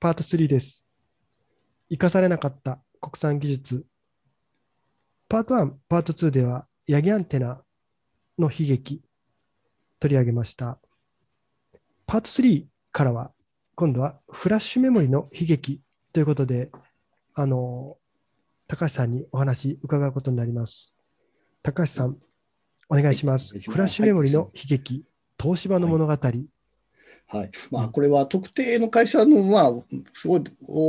パート3です。生かされなかった国産技術。パート1、パート2では、ヤギアンテナの悲劇、取り上げました。パート3からは、今度はフラッシュメモリの悲劇ということで、あの、高橋さんにお話伺うことになります。高橋さん、お願いします。フラッシュメモリの悲劇、東芝の物語、はいはいまあ、これは特定の会社の、まあ、すごい、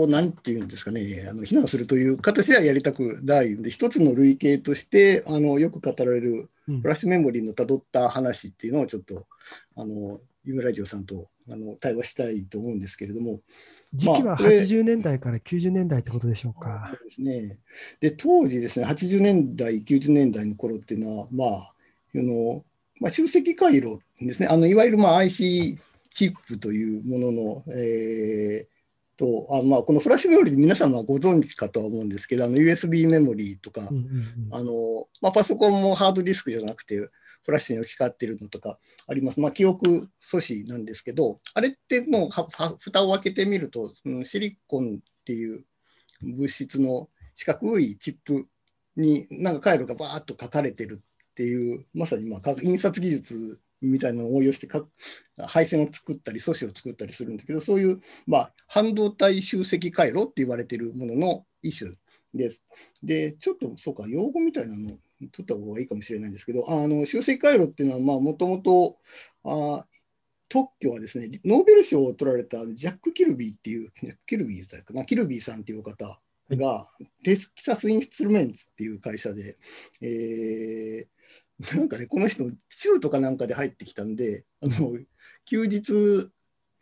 なんていうんですかね、あの非難するという形ではやりたくないんで、一つの類型としてあのよく語られるフラッシュメモリーのたどった話っていうのをちょっと、あのユムラジオさんとあの対話したいと思うんですけれども。時期は80年代から90年代ってことでしょうか。まあ、そうですね、で当時ですね、80年代、90年代の頃っていうのは、まあ、あのまあ、集積回路ですね、あのいわゆるまあ IC チップというものの、えー、とあまあ、このフラッシュメモリー皆様ご存知かとは思うんですけどあの USB メモリーとか、あのまあ、パソコンもハードディスクじゃなくてフラッシュに置き換わってるのとかあります、まあ、記憶阻止なんですけどあれってもうはは蓋を開けてみると、シリコンっていう物質の四角いチップになんか回路がバーッと書かれてるっていうまさにまあ印刷技術みたいなのを応用してか配線を作ったり素子を作ったりするんだけどそういう、まあ、半導体集積回路って言われてるものの一種です。でちょっとそうか用語みたいなの取った方がいいかもしれないんですけどあの集積回路っていうのはもともと特許はですねノーベル賞を取られたジャック・キルビーっていうジャック・キルビーさんかなキルビーさんっていう方が、テキサス・インストゥルメンツっていう会社で、えー なんかね、この人、中とかなんかで入ってきたんで、あの休日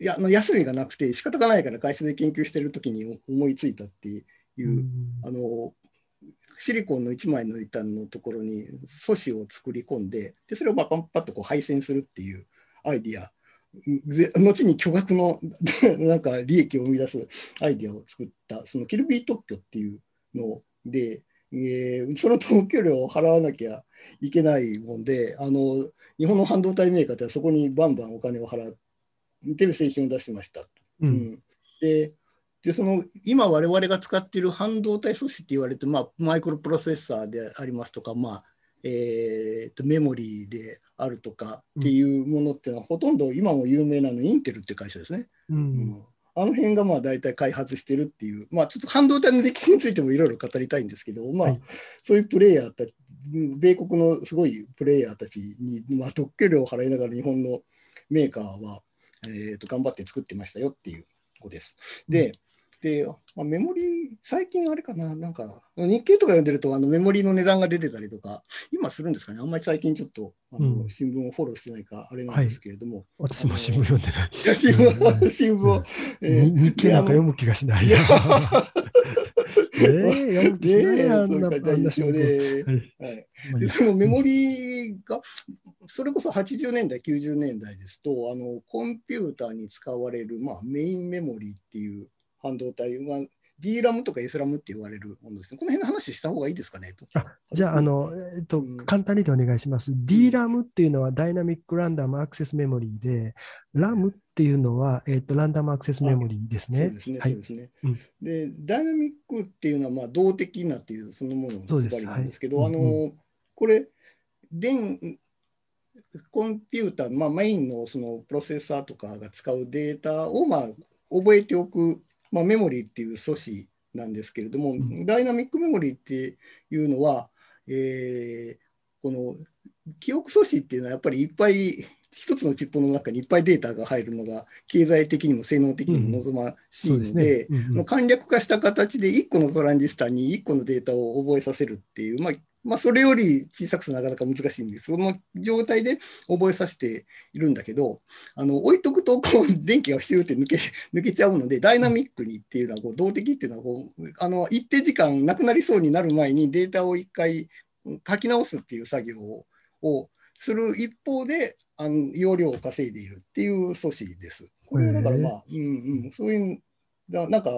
いや休みがなくて、仕方がないから会社で研究してる時に思いついたっていう、あのシリコンの1枚の板のところに素子を作り込んで、でそれをパッパッとこう配線するっていうアイディア。で後に巨額の なんか利益を生み出すアイディアを作ったそのキルビー特許っていうので、えー、その特許料を払わなきゃいけないもんであの日本の半導体メーカーってそこにバンバンお金を払って製品を出してました。うん、うん、ででその今我々が使っている半導体素子って言われて、まあ、マイクロプロセッサーでありますとか、まあえーと、メモリーであるとかっていうものっていうのは、うん、ほとんど今も有名なのインテルって会社ですね。うん、うんあの辺がまあ大体開発してるっていう、まあ、ちょっと半導体の歴史についてもいろいろ語りたいんですけど、まあ、そういうプレイヤーた米国のすごいプレイヤーたちに、まあ、特許料を払いながら日本のメーカーは、えー、と頑張って作ってましたよっていう子です。で、でまあ、メモリー、最近あれかな、なんか日経とか読んでるとあのメモリーの値段が出てたりとか、今するんですかね、あんまり最近ちょっとあの、うん、新聞をフォローしてないか、あれなんですけれども。はい、私も新聞読んでない。新聞新聞を、え日経なんか読む気がしない。えー、やんけなはいでそのメモリが、それこそ80年代、90年代ですと、あのコンピューターに使われる、まあ、メインメモリっていう半導体が D ラムとか S ラムって言われるものですね。この辺の話した方がいいですかね。じゃあ、あの、えっと、簡単にでお願いします。D ラムっていうのはダイナミックランダムアクセスメモリーで、ラムっていうのは、えっと、ランダムアクセスメモリーですね。そうですね。はい、そうですね、で、ダイナミックっていうのは、まあ、動的なっていうそのもののつりなんですけど、はい、あの、うん、これ、電、コンピューター、まあ、メインのそのプロセッサーとかが使うデータを、まあ、覚えておくまあ、メモリーっていう素子なんですけれども、うん、ダイナミックメモリーっていうのは、えー、この記憶素子っていうのはやっぱりいっぱい一つのチップの中にいっぱいデータが入るのが経済的にも性能的にも望ましいので、う簡略化した形で1個のトランジスタに1個のデータを覚えさせるっていう、まあ、まあ、それより小さくするなかなか難しいんで、その状態で覚えさせているんだけど、あの置いとくとこう電気がひゅーって抜け 抜けちゃうので、ダイナミックにっていうのはこう、動的っていうのはこうあの、一定時間なくなりそうになる前にデータを一回書き直すっていう作業をする一方で、あの容量を稼いでいるっていう素子です。これだからまあ、うんうん、そういうだなんか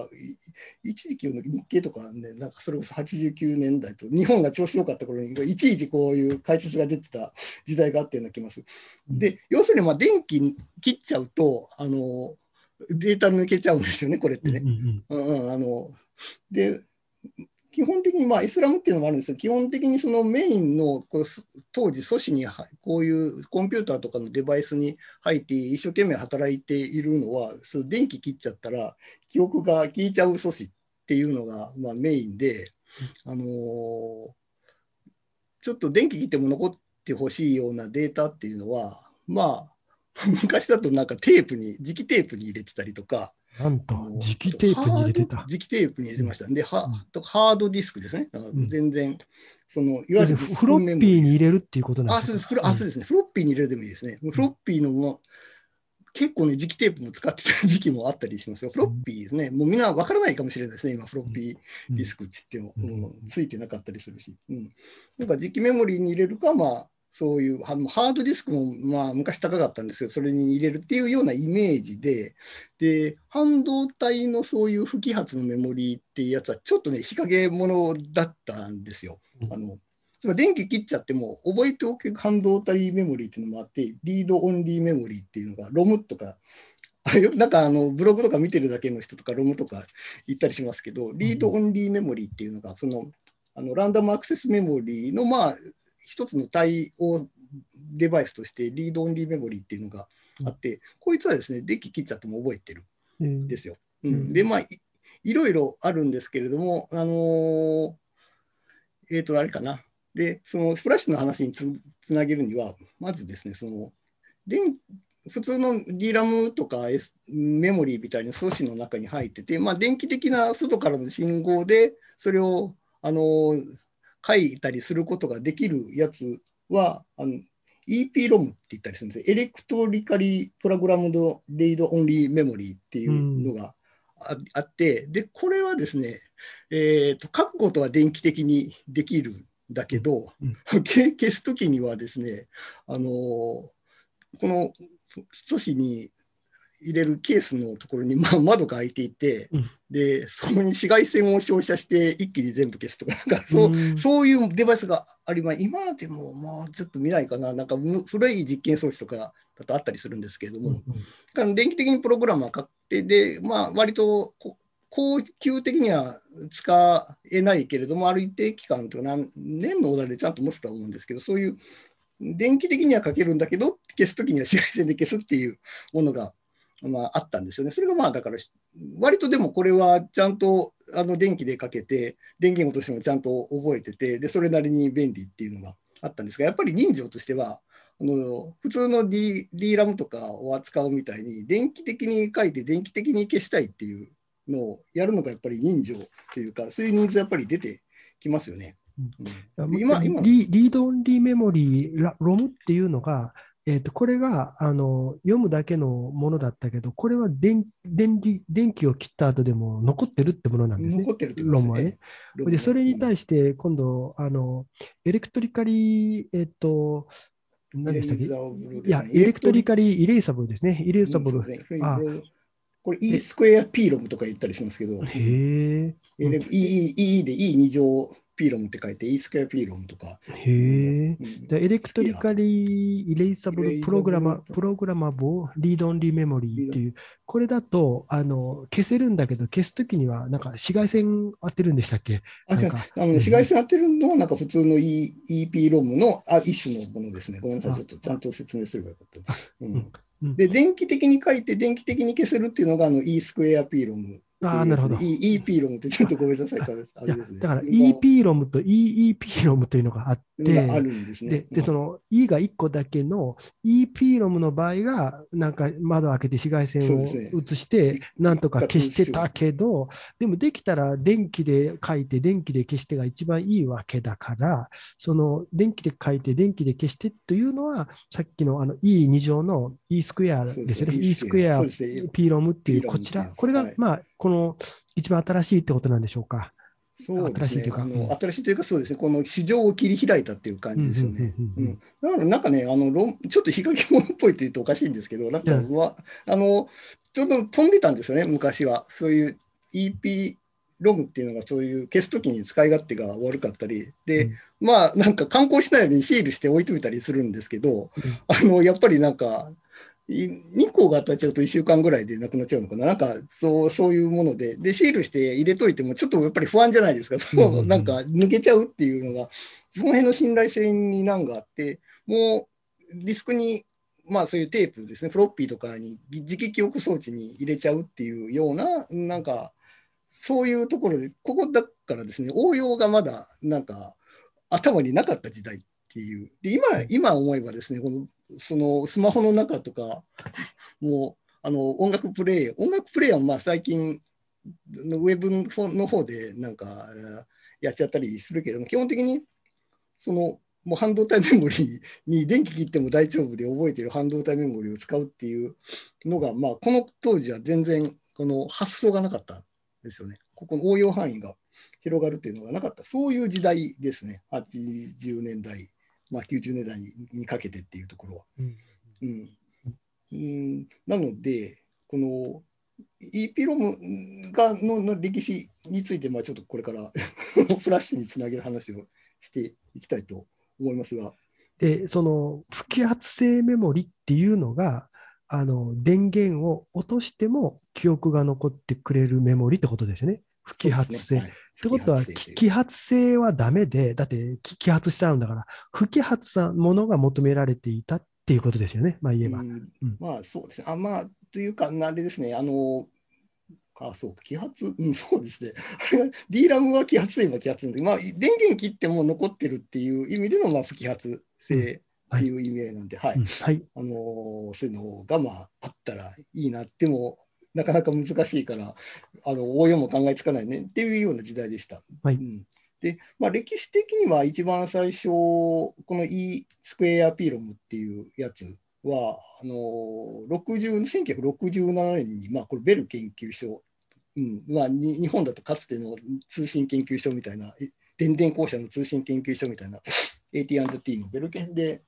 一時期の日経とかねなんかそれこそ89年代と日本が調子良かった頃にいちいちこういう解説が出てた時代があったような気がすで要するにまあ電気切っちゃうとあのデータ抜けちゃうんですよねこれってね。うん、うん、あので基本的に、まあ、イスラムっていうのもあるんですけど、基本的にそのメインのこう当時、阻止にこういうコンピューターとかのデバイスに入って一生懸命働いているのは、その電気切っちゃったら記憶が消えちゃう阻止っていうのが、まあ、メインで、あのー、ちょっと電気切っても残ってほしいようなデータっていうのは、まあ、昔だとなんかテープに、磁気テープに入れてたりとか、なんと、磁気テープに入れてた。磁気テープに入れてました。で、は、うん、ハードディスクですね。全然、うん、その、いわゆるフロッピーに入れるっていうことなんですか、ね、あ、そうですね。フロッピーに入れるでもいいですね。フロッピーのも、結構ね、磁気テープも使ってた時期もあったりしますよ。フロッピーですね。もうみんな分からないかもしれないですね。今、フロッピーディスクって言っても、うん、ついてなかったりするし。うん。なんか磁気メモリーに入れるか、まあ、そういうハードディスクもまあ昔高かったんですけど、それに入れるっていうようなイメージで、で、半導体のそういう不揮発のメモリーっていうやつは、ちょっとね、日陰のだったんですよ。あのそれ電気切っちゃっても、覚えておけ半導体メモリーっていうのもあって、リードオンリーメモリーっていうのが、ロムとか、なんかあのブログとか見てるだけの人とか、ロムとか言ったりしますけど、リードオンリーメモリーっていうのが、その、あのランダムアクセスメモリーの、まあ、一つの対応デバイスとして、リードオンリーメモリーっていうのがあって、うん、こいつはですね、デッキ切っちゃっても覚えてるんですよ。うん、うん、で、まあい、いろいろあるんですけれども、あのー、えっ、ー、と、あれかな。で、そのスプラッシュの話につつなげるには、まずですね、その、電普通の DRAM とか、S、メモリーみたいな素子の中に入ってて、まあ、電気的な外からの信号で、それをあの書いたりすることができるやつは、あの EPROM って言ったりするんですエレクトリカリプログラムドレイドオンリーメモリーっていうのがあって、うん、で、これはですね、えーと、書くことは電気的にできるんだけど、うん、消すときにはですね、あのー、この素子に入れるケースのところに、まあ、窓が開いていて、うん、でそこに紫外線を照射して一気に全部消すとかなんかそう、うん、そういうデバイスがあります今でももうちょっと見ないかななんか古い実験装置とかだとあったりするんですけれども、うんうん、電気的にプログラムは買ってで、まあ、割と恒久的には使えないけれどもある一定期間と何年のおだでちゃんと持つとは思うんですけどそういう電気的にはかけるんだけど消す時には紫外線で消すっていうものがまあ、あったんですよね。それがまあだから割とでもこれはちゃんとあの電気でかけて電源落としてもちゃんと覚えててでそれなりに便利っていうのがあったんですがやっぱり人情としてはあの普通の D, D ラムとかを扱うみたいに電気的に書いて電気的に消したいっていうのをやるのがやっぱり人情というかそういうニーズやっぱり出てきますよね。うん、今今リリードオンリーメモリー、ロムっていうのが、えー、とこれがあの読むだけのものだったけど、これは電電電気を切った後でも残ってるってものなんですね、残ってるってことですね論はね。で、それに対して今度、あのエレクトリカリー、えっ、ー、と、何でしたっけ、ね、いや、エレクトリカリーイレーサブルですね、イレーサブル。ね、あこれ E スクエア P ロムとか言ったりしますけど、E, e, e で E2 乗ピーロムって書いて E スクエアピーロムとか。へえ、エレクトリカリー・イレイサブル・プログラマ、プログラマボリード・オンリー・メモリーっていう、これだとあの消せるんだけど、消すときにはなんか紫外線当てるんでしたっけあの紫外線当てるのはなんか普通の E, p ロムのあ一種のものですね。ごめんなさい、ちょっとちゃんと説明すればよかった。うんで、電気的に書いて、電気的に消せるっていうのが、あの、E スクエアピーロムああ、なるほど。e p ロムってちょっとごめんなさい、あれですね。だから e p ロムと e p ロムというのがあって、あるんですね。で、その E が1個だけの e p ロムの場合が、なんか窓開けて紫外線を移して、なんとか消してたけど、でもできたら電気で書いて、電気で消してが一番いいわけだから、その電気で書いて、電気で消してというのは、さっきのあの E2 乗の E スクエアですよね。E スクエア P ロムっていう、こちら、これがまあ、この一番新しいってことなんでしょうか。そうですね、新しいというか、新しいというか、そうですね、この市場を切り開いたっていう感じですよね。だからなんかね、あのちょっと日陰物っぽいというとおかしいんですけど、なんか、うあのちょっと飛んでたんですよね、昔は。そういう EP ログっていうのが、そういう消すときに使い勝手が悪かったり、で、うん、まあ、なんか観光しないようにシールして置いといたりするんですけど、あのやっぱりなんか、2個が当たっちゃうと1週間ぐらいでなくなっちゃうのかな、なんかそうそういうもので、で、シールして入れといても、ちょっとやっぱり不安じゃないですか、そう、なんか抜けちゃうっていうのが、その辺の信頼性にんがあって、もうディスクに、まあそういうテープですね、フロッピーとかに、磁気記憶装置に入れちゃうっていうような、なんか、そういうところで、ここだからですね、応用がまだ、なんか、頭になかった時代っっていう。で、今、今思えばですね、この、そのスマホの中とか、もう、あの、音楽プレイ、音楽プレイはまあ最近、のウェブの方でなんかやっちゃったりするけれども、基本的に、その、もう半導体メモリに電気切っても大丈夫で覚えてる半導体メモリを使うっていうのが、まあ、この当時は全然この発想がなかったんですよね。ここの応用範囲が広がるというのがなかった、そういう時代ですね、80年代まあ、90年代にかけてっていうところは。うんうん、なのでこの EP ロムがのの歴史について、まあ、ちょっとこれから フラッシュにつなげる話をしていきたいと思いますが。でその不揮発性メモリっていうのがあの電源を落としても記憶が残ってくれるメモリってことですよね。不揮発性、ねはい、ってことは、揮発性はダメで、だって揮発しちゃうんだから、不揮発さものが求められていたっていうことですよね、まあ言えば。うん、まあそうですね。あまあ、というか、あれですね、あの、あそう揮発、うん、そうですね。D ラムは揮発性は揮発で、まあ、電源切っても残ってるっていう意味での、まあ、不揮発性っていう意味合いなんで、はい、はい、あのー、そういうのが、まあ、あったらいいなってもなかなか難しいから、あの応用も考えつかないねっていうような時代でした。はい、うんで、まあ、歴史的には一番最初、この E スクエアピーロムっていうやつは、あの1967年に、まあ、これベル研究所、うんまあ、日本だとかつての通信研究所みたいな、電電公社の通信研究所みたいな、AT&T のベル研で、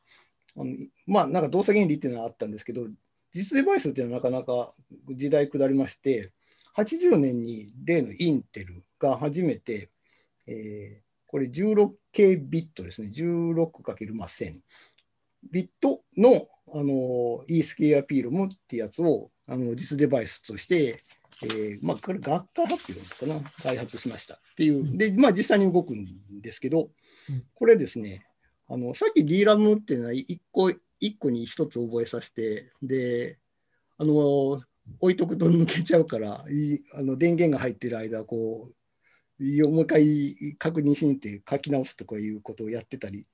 あのまあ、なんか動作原理っていうのはあったんですけど、実デバイスっていうのはなかなか時代下りまして、80年に例のインテルが初めて、えー、これ 16K ビットですね、16×1000 ビットの、あの e スケアピールムってやつをあの実デバイスとして、えーまあ、これ学科発表かな、開発しましたっていう、で、まあ、実際に動くんですけど、これですね、あのさっき DRAM っていうのは1個1個に1つ覚えさせてであの置いとくと抜けちゃうからあの電源が入ってる間こうもう一回確認しに行って書き直すとかいうことをやってたり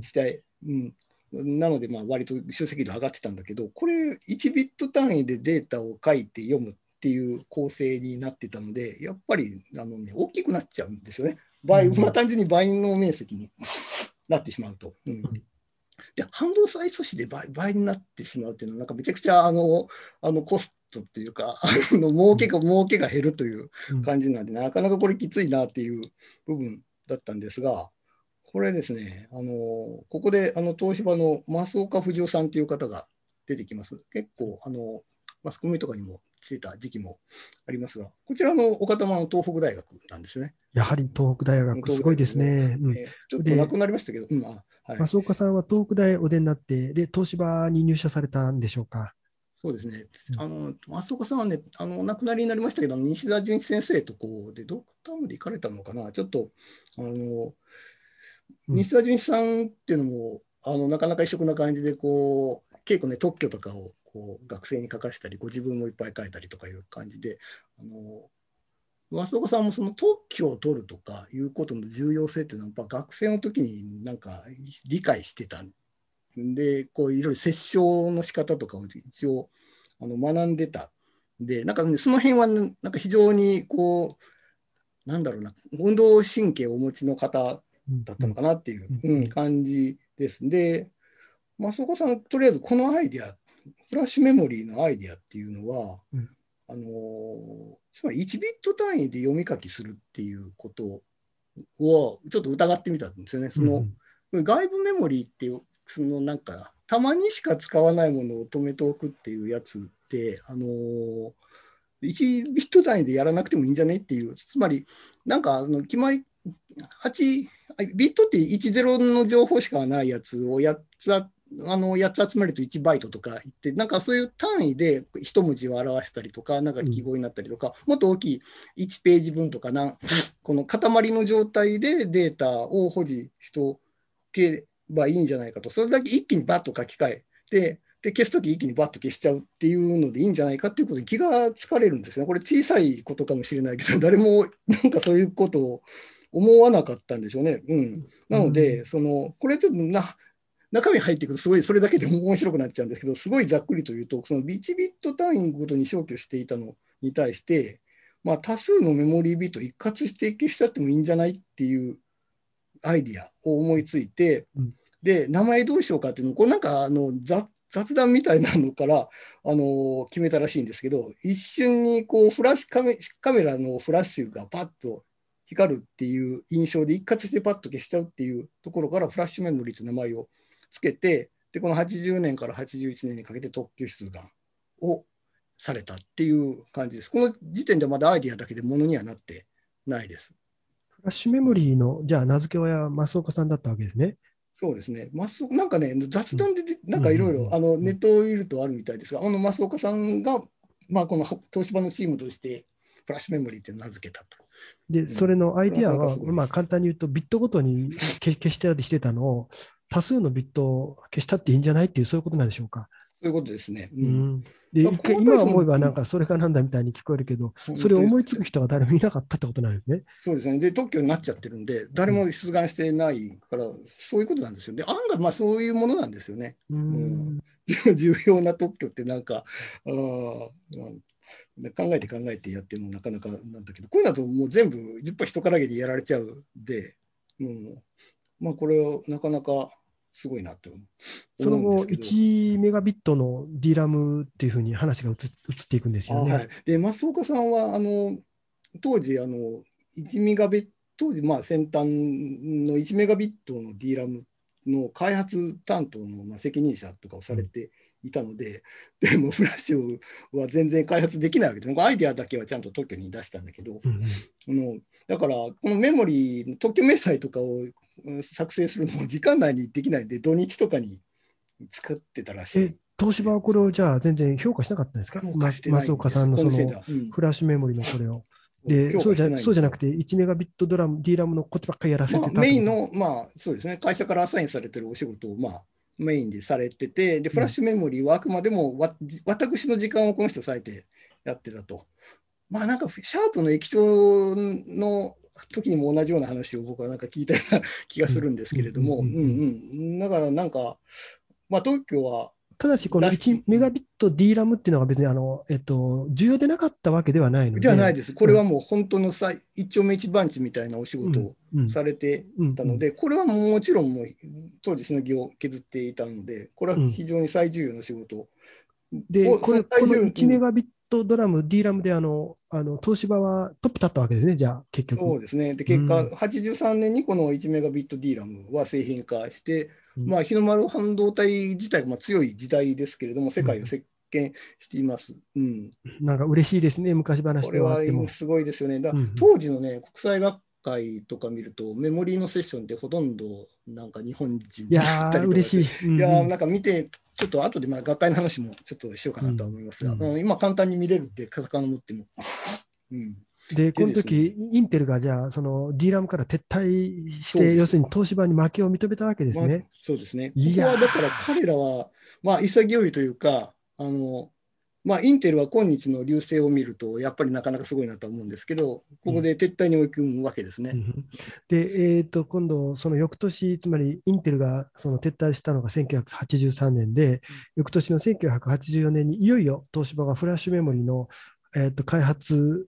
して、うん、うん、なのでまあ割と集積度上がってたんだけどこれ1ビット単位でデータを書いて読むっていう構成になってたのでやっぱりあの、ね、大きくなっちゃうんですよね倍、まあ、単純に倍の面積になってしまうと。うんで、半導体阻止で倍倍になってしまうっていうのは、なんかめちゃくちゃあのあのコストっていうか、あの儲けが儲けが減るという感じなんで、なかなかこれきついなっていう部分だったんですが、これですね、あのここであの東芝の増岡不二夫さんという方が出てきます。結構あのマスコミとかにも来てた時期もありますが、こちらのお田の東北大学なんですね。やはり東北大学、すごいですね。ちょっとなくなりましたけど、はい、増岡さんは東北大お出になって、で東芝に入社されたんでしょうか。そうですね、あの松岡さんはね、あのお亡くなりになりましたけど、西田純一先生とこうで、ドクターまで行かれたのかな、ちょっと、あの西田純一さんっていうのも、あのなかなか異色な感じでこう結構ね特許とかをこう学生に書かせたりご自分もいっぱい書いたりとかいう感じであの増岡さんもその特許を取るとかいうことの重要性っていうのはやっぱ学生の時になんか理解してたんでこういろいろ折衝の仕方とかを一応あの学んでたんでなんか、ね、その辺は、ね、なんか非常にこうなんだろうな運動神経をお持ちの方だったのかなっていう、うん、感じですんで、松岡さん、とりあえずこのアイデア、フラッシュメモリーのアイデアっていうのは、うん、あのつまり1ビット単位で読み書きするっていうことをちょっと疑ってみたんですよね。その、うん、外部メモリーっていうそのなんかたまにしか使わないものを止めておくっていうやつってあの一ト単位でやらなくてもいいんじゃねっていう、つまり、なんかあの決まり、8、ビットって10の情報しかないやつを8つああの8つ集めると1バイトとか言って、なんかそういう単位で一文字を表したりとか、なんか記号になったりとか、もっと大きい1ページ分とかな、この塊の状態でデータを保持しておけばいいんじゃないかと、それだけ一気にバッと書き換えて、で消す時一気にバッと消しちゃうっていうのでいいんじゃないかっていうことに気がつかれるんですね。これ小さいことかもしれないけど 誰もなんかそういうことを思わなかったんでしょうね。うん、なので、うん、そのこれちょっとな中身入っていくとすごいそれだけでも面白くなっちゃうんですけどすごいざっくりと言うとその1ビット単位ごとに消去していたのに対して、まあ、多数のメモリービット一括して消しちゃってもいいんじゃないっていうアイディアを思いついて、うん、で名前どうしようかっていうのこれなんかあのざっ雑談みたいなのから、あの決めたらしいんですけど一瞬にこうフラッシュカメカメラのフラッシュがパッと光るっていう印象で一括してパッと消しちゃうっていうところからフラッシュメモリーという名前をつけてでこの80年から81年にかけて特許出願をされたっていう感じです。この時点ではまだアイディアだけでものにはなってないです。フラッシュメモリーのじゃあ名付け親は増岡さんだったわけですね。そうですね。マスなんかね、雑談で、なんかいろいろ、あの、ネットを見るとあるみたいですが、あの、増岡さんが、まあ、この東芝のチームとして、フラッシュメモリーって名付けたと。で、うん、それのアイディアは、まあ、簡単に言うと、ビットごとに 消したりしてたのを、多数のビットを消したっていいんじゃないっていう、そういうことなんでしょうか。そういうことですね。うん、で今思えば、なんかそれかなんだみたいに聞こえるけど、それを思いつく人が誰もいなかったってことなんですね。そうですね。で、特許になっちゃってるんで、誰も出願してないから、そういうことなんですよ。で、案外、まあそういうものなんですよね。うん、重要な特許って、なんか、あ考えて考えてやってもなかなかなんだけど、こういうのだともう全部、やっぱ人からげでやられちゃうんで、うん、まあこれをなかなかすごいなって思う。その後、1メガビットの D ラムっていうふうに話が移っていくんですよね。はい、で、増岡さんは、あの、当時、あの、1メガビット、当時、まあ、先端の1メガビットの D ラムの開発担当のまあ、責任者とかをされていたので、でもフラッシュは全然開発できないわけですアイデアだけはちゃんと特許に出したんだけど、うん、うん、だから、このメモリーの特許明細とかを作成するのも時間内にできないんで、土日とかに作ってたらしい。東芝はこれをじゃあ全然評価しなかったんですか松岡さんのそのフラッシュメモリーのこれを。でそうじゃそうじゃなくて、1メガビットドラム、D ラムのこっちばっかりやらせてた、まあ、メインの、まあ、そうですね、会社からアサインされてるお仕事を、まあ、メインでされてて、で、フラッシュメモリーはあくまでもわ、私の時間をこの人割いてやってたと。まあなんか、シャープの液晶の時にも同じような話を僕はなんか聞いたような気がするんですけれども、うんうん。だからなんか、まあ特許はただし、この1メガビット D ラムっていうのが別にあの、えっと、重要でなかったわけではないので。ではないです。これはもう本当のさ、うん、一丁目一番地みたいなお仕事をされてたので、これはもちろんもう当時しのぎを削っていたので、これは非常に最重要な仕事。うん、で、これこの1メガビットドラム、D ラムであの、あの東芝はトップだったわけですね、じゃあ、結局。そうですね。で、結果、うん、83年にこの1メガビット D ラムは製品化して、まあ、日の丸半導体自体が強い時代ですけれども、世界を席巻しています。うん、なんか嬉しいですね、昔話これはすごいですよね。だ当時のね、国際学会とか見ると、メモリーのセッションってほとんどなんか日本人だったりとかい。やなんか見てちょっと後でまあ学会の話もちょっとしようかなと思いますが、うん、今簡単に見れるって、カタカナ持っても。うんで、この時、ね、インテルがじゃあ、その D ラムから撤退して、要するに東芝に負けを認めたわけですね。まあ、そうですね。いや、だから彼らは、まあ、潔いというか、あの、まあ、インテルは今日の流星を見ると、やっぱりなかなかすごいなと思うんですけど、ここで撤退に追い込むわけですね。うんで、えーと、今度、その翌年、つまりインテルがその撤退したのが1983年で、翌年の1984年にいよいよ東芝がフラッシュメモリの、えーと開発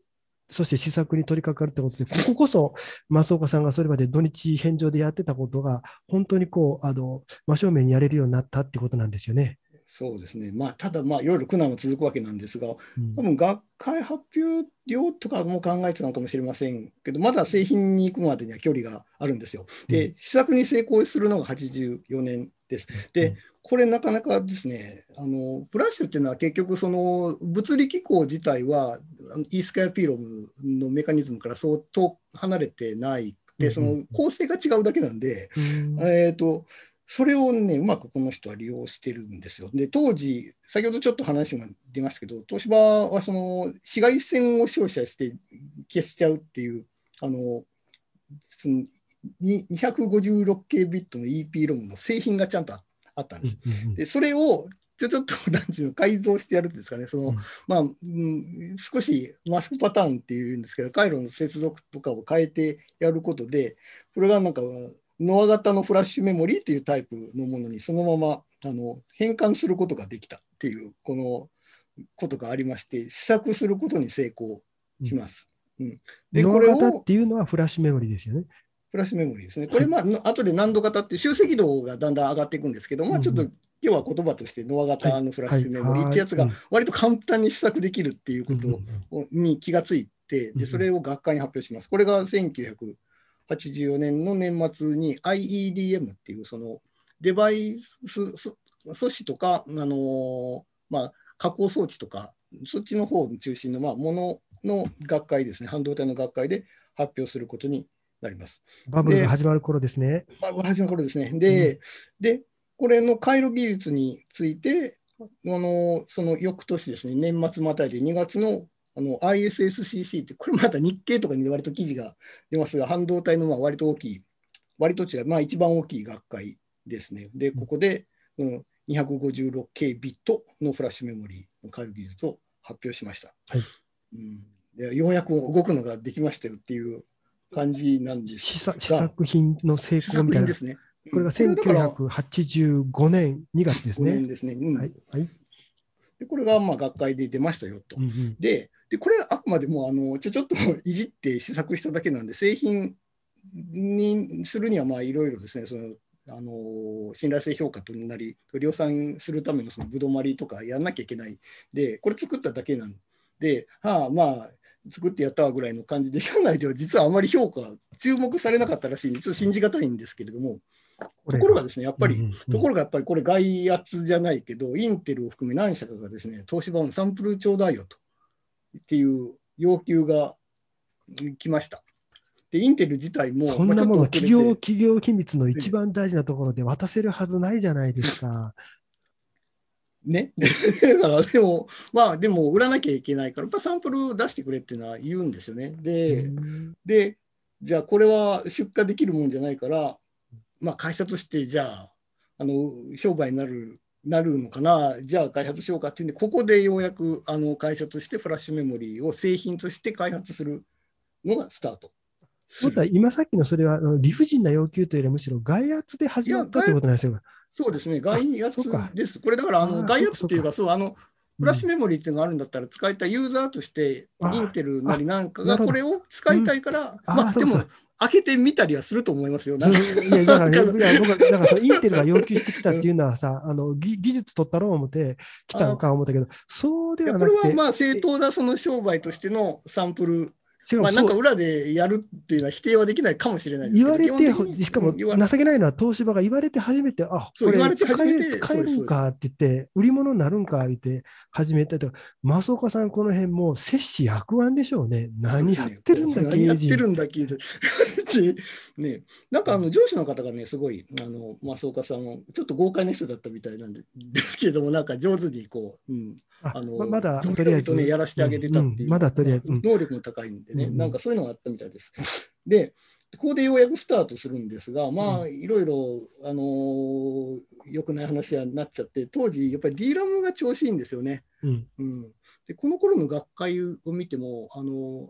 そして試作に取り掛かるってことで、こここそ松岡さんがそれまで土日返上でやってたことが、本当にこうあの真正面にやれるようになったってことなんですよね。そうですね、まあ、ただ、まあ、いろいろ苦難も続くわけなんですが、多分学会発表料とかも考えてたのかもしれませんけど、まだ製品に行くまでには距離があるんですよ。で、試作に成功するのが84年です。で、これなかなかですね、あのフラッシュっていうのは結局その物理機構自体は e スカイピーロムのメカニズムから相当離れてないでその構成が違うだけなんで、うん、えと、それをねうまくこの人は利用してるんですよ。で当時先ほどちょっと話が出ましたけど東芝はその紫外線を照射して消しちゃうっていうあのその 256K ビットの EP ロムの製品がちゃんとあっあったんです。でそれをちょちょっと、何 て言うの、改造してやるんですかね、その、うん、まあ、うん、少しマスクパターンっていうんですけど、回路の接続とかを変えてやることで、これがなんか、ノア型のフラッシュメモリーというタイプのものにそのままあの変換することができたっていう、このことがありまして、試作することに成功します。うん、うん、で、これを。っていうのはフラッシュメモリーですよね。フラッシュメモリーですね。これ、まあ、後で何度かって、集積度がだんだん上がっていくんですけど、まあ、ちょっと今日は言葉として、ノア型のフラッシュメモリーってやつが、割と簡単に試作できるっていうことに気がついて、でそれを学会に発表します。これが1984年の年末に IEDM っていう、そのデバイス素子とか、あのまあ、加工装置とか、そっちの方中心の、まあ、ものの学会ですね、半導体の学会で発表することになります。バブルが始まる頃ですね。バブル始まる頃ですね。で、うん、で、これの回路技術について、あのその翌年ですね、年末またいで2月のあの ISSCC って、これまた日経とかに割と記事が出ますが、半導体のまあ割と大きい、割と違う、まあ一番大きい学会ですね。で、ここで、うん、256K ビットのフラッシュメモリーの回路技術を発表しました。はいうん、でようやく動くのができましたよっていう感じなんですが試作品の成功みたいですね。これが1985年2月ですね。ですね、うん、はい、はいでこれがまあ学会で出ましたよと。うんうん、ででこれあくまでもあのちょちょっといじって試作しただけなんで製品にするにはいろいろですねそのあの信頼性評価となり量産するためのそのぶどまりとかやんなきゃいけないでこれ作っただけなんで、はあ、まあ作ってやったわぐらいの感じで、社内では実はあまり評価、注目されなかったらしいんで、ちょっと信じがたいんですけれども、ところがですね、やっぱり、うんうんうん、ところがやっぱりこれ、外圧じゃないけど、インテルを含め何社かがですね、東芝のサンプルちょうだいよとっていう要求が来ました。で、インテル自体も、そんなもの、企業、企業機密の一番大事なところで渡せるはずないじゃないですか。ね。だからでも、まあでも売らなきゃいけないから、やっぱサンプル出してくれっていうのは言うんですよね。で、で、じゃあこれは出荷できるもんじゃないから、まあ会社としてじゃあ、あの、商売になる、なるのかな、じゃあ開発しようかっていうんで、ここでようやくあの会社としてフラッシュメモリーを製品として開発するのがスタート。今さっきのそれは理不尽な要求というよりむしろ外圧で始まったということなんですよ。そうですね、外圧です。これだからあの外圧っていうか、そうあのフラッシュメモリーっていうのがあるんだったら、使いたいユーザーとして、インテルなりなんかがこれを使いたいから、まあでも、開けてみたりはすると思いますよ。いやだから、僕は、インテルが要求してきたっていうのはさ、あの技術取ったろう思って、きたのか思ったけど、そうではなくて。これはまあ正当なその商売としてのサンプルまあ、なんか裏でやるっていうのは否定はできないかもしれない言われて、しかも情けないのは東芝が言われて初めて、あ、これ使え使えるんかって言って、売り物になるんかって始めたとか、増岡さん、この辺もう摂氏百安でしょうね。何やってるんだ、何やってるんだ、経営 ね、なんかあの上司の方がね、すごい、あの増岡さんを、ちょっと豪快な人だったみたいなんですけども、なんか上手にこう、うん、あのまだとりあえず、ね、やらせてあげてたっていう、まだとりあえず、能力も高いんでね、なんかそういうのがあったみたいです。で、ここでようやくスタートするんですが、まあ、いろいろ、あのー、良くない話はなっちゃって、当時、やっぱり D ラムが調子いいんですよね。うん、うん、でこの頃の学会を見ても、あのー、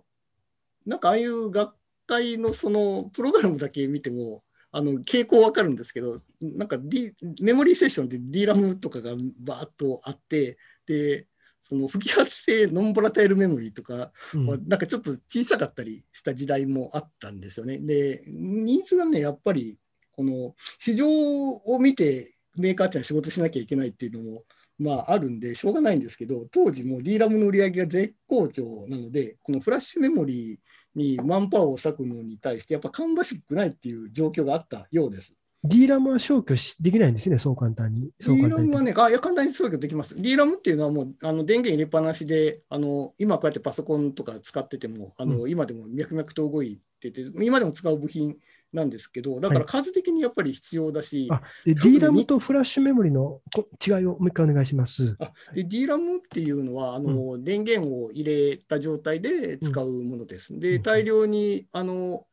なんかああいう学会のそのプログラムだけ見ても、あの傾向わかるんですけど、なんか、D、メモリーセッションって D ラムとかがバーっとあって、で、その不揮発性ノンボラタイルメモリーとか、うん、なんかちょっと小さかったりした時代もあったんですよね。で、ニーズがね、やっぱり、この市場を見てメーカーっていうのは仕事しなきゃいけないっていうのも、まあ、あるんで、しょうがないんですけど、当時も D ラムの売り上げが絶好調なので、このフラッシュメモリーにマンパワーを割くのに対して、やっぱ芳しくないっていう状況があったようです。D ラムは消去しできないんですね、そう簡単に。そう簡単ラムはね、あいや簡単に消去できます。D ラムっていうのはもうあの電源入れっぱなしで、あの今こうやってパソコンとか使ってても、あの、うん、今でも脈々と動いてて、今でも使う部品なんですけど、だから数的にやっぱり必要だし。ディーラムとフラッシュメモリの違いをもう一回お願いします。あィーラムっていうのはあの、うん、電源を入れた状態で使うものです。うん、で、大量にあの、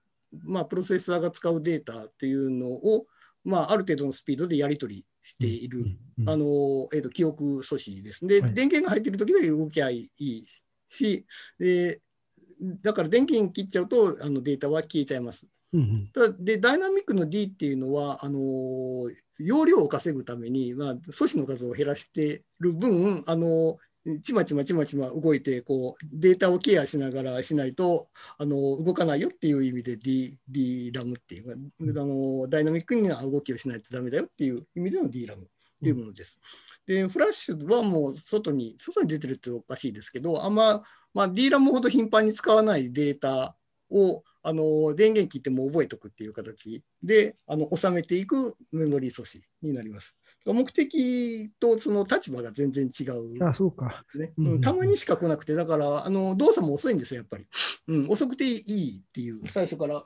まあ、プロセッサーが使うデータっていうのをまあ、ある程度のスピードでやり取りしている、あのえーと、記憶素子です。で、はい、電源が入ってる時だけ動きゃいいし、でだから電源切っちゃうとあのデータは消えちゃいます。うんうん、でダイナミックの D っていうのはあのー、容量を稼ぐために、まあ、素子の数を減らしてる分、あのー、ちまちまちまちま動いてこうデータをケアしながらしないとあの動かないよっていう意味で D, D ラムっていうあのダイナミックな動きをしないとダメだよっていう意味での D ラムというものです。うん、でフラッシュはもう外に外に出てるっておかしいですけどあんま、まあ、D ラムほど頻繁に使わないデータをあの電源切っても覚えておくっていう形であの収めていくメモリー素子になります。目的とその立場が全然違う、あそうか、うんうん、たまにしか来なくて、だからあの動作も遅いんですよ、やっぱり、うん。遅くていいっていう、最初から。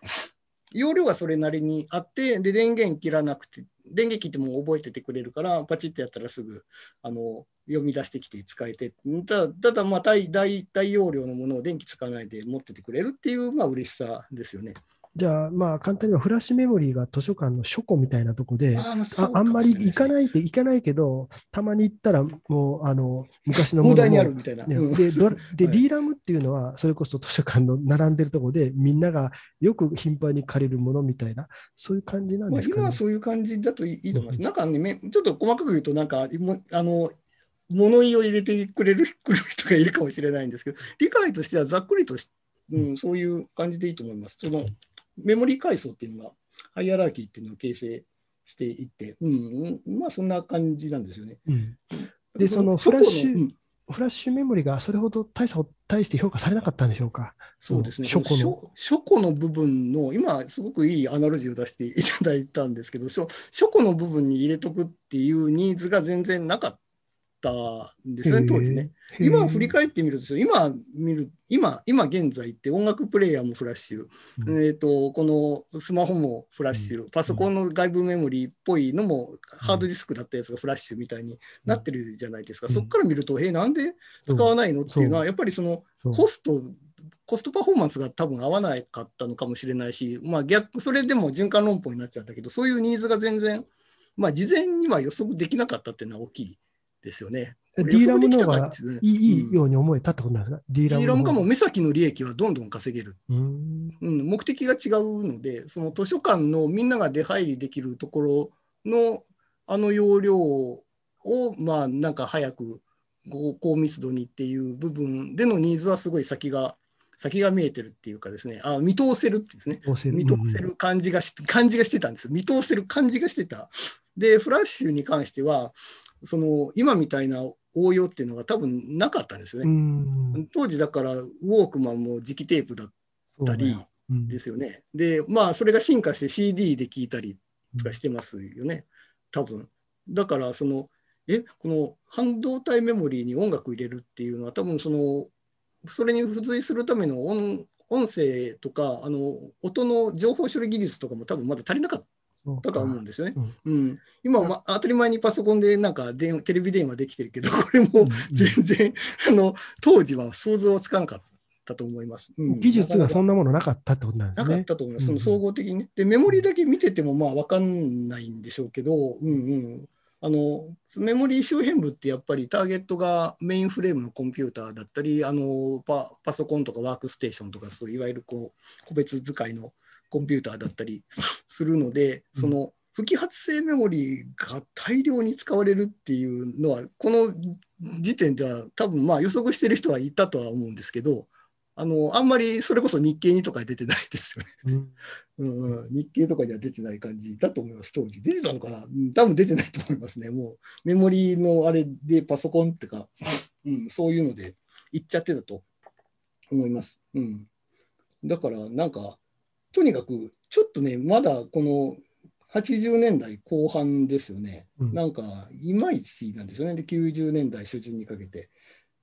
容量がそれなりにあって、で、電源切らなくて、電源切っても覚えててくれるから、パチってやったらすぐ、あの、読み出してきて使えて、ただ、ただまあ大、大容量のものを電気使わないで持っててくれるっていう、まあ、嬉しさですよね。じゃあ、まあ、簡単にはフラッシュメモリーが図書館の書庫みたいなとこで、ああんまり行かないって行かないけど、たまに行ったら、もうあの昔のものも、ね、で、で D ラムっていうのは、それこそ図書館の並んでるとこで、みんながよく頻繁に借りるものみたいな、そういう感じなんですか、ね、今はそういう感じだといいと思います。なんかね、ちょっと細かく言うと、なんか、あの物言いを入れてくれる人がいるかもしれないんですけど、理解としてはざっくりとし、うん、そういう感じでいいと思います。そのメモリー階層っていうのが、ハイアラーキーっていうのを形成していって、うん、うん、まあそんな感じなんですよね。うん、で、そのフラッシュ、ね、フラッシュメモリがそれほど大差を大して評価されなかったんでしょうか。そうですね。初古の初の部分の、今すごくいいアナロジーを出していただいたんですけど、初初の部分に入れとくっていうニーズが全然なかっったんですね、当時ね。今振り返ってみると、今見る、今、今現在って音楽プレイヤーもフラッシュ、うん、えっ、と、このスマホもフラッシュ、うん、パソコンの外部メモリーっぽいのも、ハードディスクだったやつがフラッシュみたいになってるじゃないですか。そこから見ると、えー、なんで使わないのっていうのは、やっぱりそのコスト、コストパフォーマンスが多分合わなかったのかもしれないし、まあ逆、それでも循環論法になっちゃったけど、そういうニーズが全然、まあ事前には予測できなかったっていうのは大きい。ですよね。D ラムの方がいいように思えたってことなんですか、うん、D ラムがも目先の利益はどんどん稼げる。うん、うん、目的が違うので、その図書館のみんなが出入りできるところのあの容量を、まあ、なんか早く高密度にっていう部分でのニーズはすごい先が先が見えてるっていうかですね、あ見通せるってですね、見通せる感じがし感じがしてたんです見通せる感じがしてた。で、フラッシュに関しては、その今みたいな応用っていうのが多分なかったんですよね。当時だからウォークマンも磁気テープだったりですよね。うん、でまあそれが進化して CD で聴いたりとかしてますよね多分。だからそのえこの半導体メモリーに音楽入れるっていうのは多分そのそれに付随するための音音声とかあの音の情報処理技術とかも多分まだ足りなかった。だと思うんですよね。うん、今、ま、当たり前にパソコンでなんかんテレビ電話できてるけど、これも全然、あの当時は想像つかなかった。と思います、うん、技術がそんなものなかったってことなんですね。なかったと思います、その総合的に、で、メモリだけ見ててもまあ分かんないんでしょうけど、うんうん、あのメモリー周辺部ってやっぱりターゲットがメインフレームのコンピューターだったりあのパソコンとかワークステーションとかそういわゆるこう個別使いのコンピューターだったり するので、その不揮発性メモリーが大量に使われるっていうのは、この時点では多分まあ予測してる人はいたとは思うんですけど、あの、あんまりそれこそ日経にとか出てないですよね。うん、日経とかには出てない感じだと思います、当時。出てたのかな、ん、多分出てないと思いますね。もうメモリーのあれでパソコンってか、うん、そういうので行っちゃってたと思います。うん。だからなんか、とにかくちょっとねまだこの80年代後半ですよね、うん、なんかいまいちなんですよねで90年代初旬にかけて。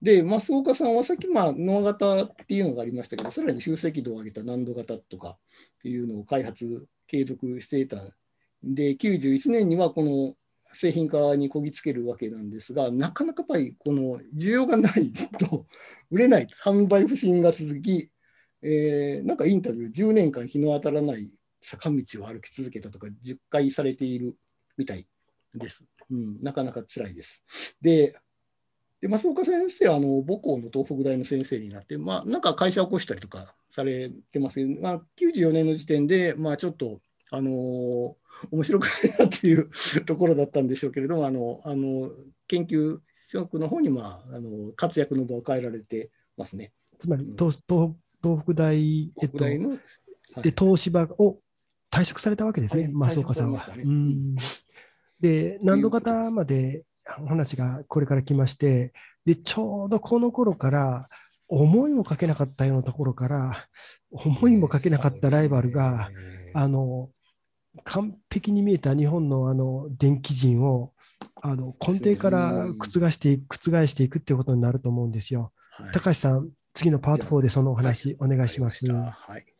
で増岡さんはさっきまあア型っていうのがありましたけどさらに集積度を上げた難度型とかっていうのを開発継続していたで91年にはこの製品化にこぎつけるわけなんですがなかなかやっぱりこの需要がないと売れない販売不振が続きえー、なんかインタビュー、10年間日の当たらない坂道を歩き続けたとか、10回されているみたいです。うん、なかなか辛いです。で、で松岡先生はあの母校の東北大の先生になって、まあ、なんか会社を起こしたりとかされてますけど、まあ、94年の時点で、まあ、ちょっと、あのー、面白くないなっていうところだったんでしょうけれども、あのあの研究職の方に、まあ、あの活躍の場を変えられてますね。つまり東東東北大、えっと、で東芝を退職されたわけですね、増岡さんは。で、何度方までお話がこれから来まして、でちょうどこの頃から思いもかけなかったようなところから思いもかけなかったライバルが、あの完璧に見えた日本のあの電気陣をあの根底から覆していく覆していくっていうことになると思うんですよ。高橋さん次のパート4でそのお話お願いします。はい